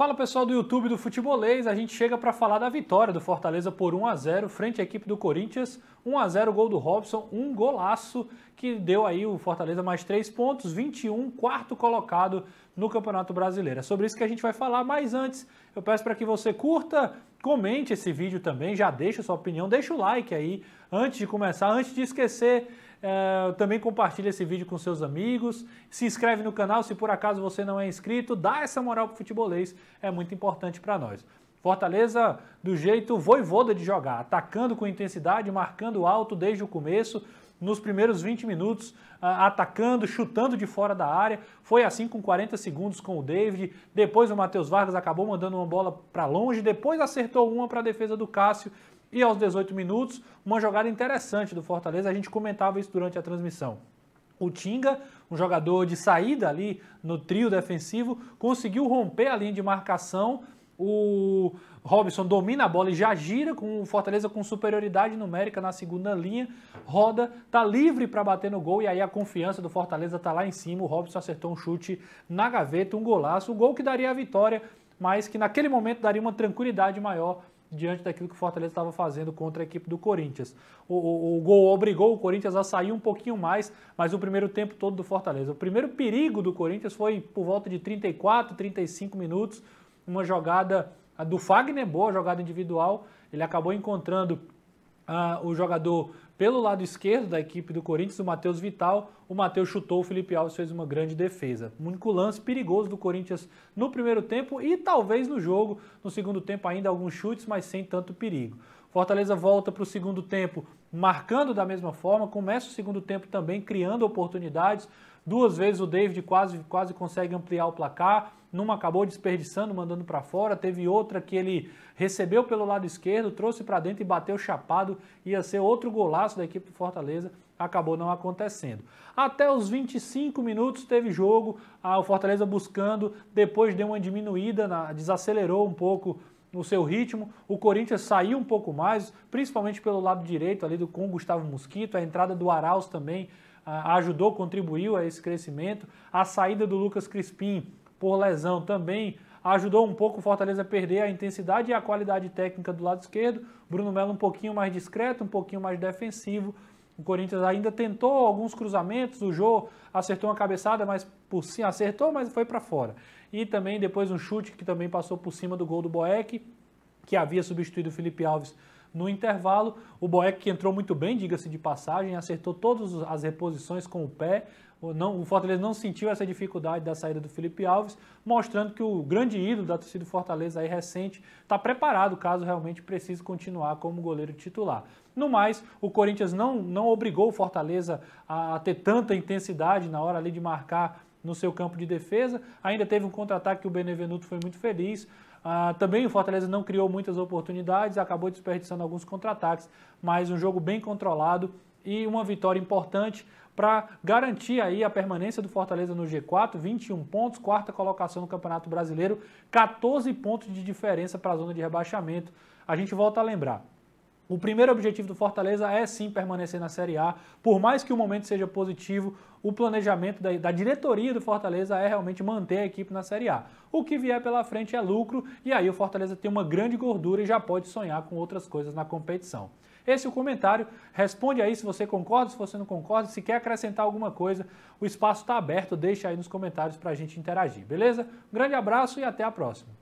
Fala pessoal do YouTube do Futebolês, a gente chega para falar da vitória do Fortaleza por 1 a 0 frente à equipe do Corinthians. 1 a 0 gol do Robson, um golaço que deu aí o Fortaleza mais 3 pontos, 21, quarto colocado no Campeonato Brasileiro. É sobre isso que a gente vai falar, mas antes eu peço para que você curta, comente esse vídeo também, já deixa sua opinião, deixa o like aí antes de começar, antes de esquecer, eh, também compartilha esse vídeo com seus amigos, se inscreve no canal se por acaso você não é inscrito, dá essa moral pro futebolês, é muito importante para nós. Fortaleza do jeito voivoda de jogar, atacando com intensidade, marcando alto desde o começo, nos primeiros 20 minutos, atacando, chutando de fora da área. Foi assim com 40 segundos com o David. Depois o Matheus Vargas acabou mandando uma bola para longe, depois acertou uma para a defesa do Cássio e aos 18 minutos, uma jogada interessante do Fortaleza, a gente comentava isso durante a transmissão. O Tinga, um jogador de saída ali no trio defensivo, conseguiu romper a linha de marcação. O Robson domina a bola e já gira com o Fortaleza com superioridade numérica na segunda linha. Roda, tá livre para bater no gol e aí a confiança do Fortaleza tá lá em cima. O Robson acertou um chute na gaveta, um golaço, o um gol que daria a vitória, mas que naquele momento daria uma tranquilidade maior diante daquilo que o Fortaleza estava fazendo contra a equipe do Corinthians. O, o, o, gol obrigou o Corinthians a sair um pouquinho mais, mas o primeiro tempo todo do Fortaleza. O primeiro perigo do Corinthians foi por volta de 34, 35 minutos, uma jogada do Fagner, boa jogada individual, ele acabou encontrando ah, o jogador pelo lado esquerdo da equipe do Corinthians, o Matheus Vital. O Matheus chutou, o Felipe Alves fez uma grande defesa. Um único lance perigoso do Corinthians no primeiro tempo e talvez no jogo. No segundo tempo, ainda alguns chutes, mas sem tanto perigo. Fortaleza volta para o segundo tempo marcando da mesma forma, começa o segundo tempo também criando oportunidades. Duas vezes o David quase, quase consegue ampliar o placar. Numa acabou desperdiçando, mandando para fora. Teve outra que ele recebeu pelo lado esquerdo, trouxe para dentro e bateu chapado. Ia ser outro golaço da equipe do Fortaleza. Acabou não acontecendo. Até os 25 minutos teve jogo. Ah, o Fortaleza buscando. Depois deu uma diminuída, na, desacelerou um pouco no seu ritmo. O Corinthians saiu um pouco mais, principalmente pelo lado direito ali do com Gustavo Mosquito. A entrada do Arauz também ajudou, contribuiu a esse crescimento. A saída do Lucas Crispim por lesão também ajudou um pouco o Fortaleza a perder a intensidade e a qualidade técnica do lado esquerdo. Bruno Melo um pouquinho mais discreto, um pouquinho mais defensivo. O Corinthians ainda tentou alguns cruzamentos, o Jô acertou uma cabeçada, mas por cima acertou, mas foi para fora. E também depois um chute que também passou por cima do gol do Boeck, que havia substituído o Felipe Alves no intervalo. O Boeck que entrou muito bem, diga-se de passagem, acertou todas as reposições com o pé. O, não, o Fortaleza não sentiu essa dificuldade da saída do Felipe Alves, mostrando que o grande ídolo da torcida do Fortaleza aí recente está preparado caso realmente precise continuar como goleiro titular. No mais, o Corinthians não, não obrigou o Fortaleza a, a ter tanta intensidade na hora ali de marcar no seu campo de defesa. Ainda teve um contra-ataque que o Benevenuto foi muito feliz. Ah, também o Fortaleza não criou muitas oportunidades, acabou desperdiçando alguns contra-ataques, mas um jogo bem controlado e uma vitória importante para garantir aí a permanência do Fortaleza no G4, 21 pontos, quarta colocação no Campeonato Brasileiro, 14 pontos de diferença para a zona de rebaixamento. A gente volta a lembrar, o primeiro objetivo do Fortaleza é sim permanecer na Série A. Por mais que o momento seja positivo, o planejamento da, da, diretoria do Fortaleza é realmente manter a equipe na Série A. O que vier pela frente é lucro e aí o Fortaleza tem uma grande gordura e já pode sonhar com outras coisas na competição. Esse é o comentário. Responde aí se você concorda, se você não concorda, se quer acrescentar alguma coisa. O espaço está aberto, deixa aí nos comentários para a gente interagir, beleza? Um grande abraço e até a próxima.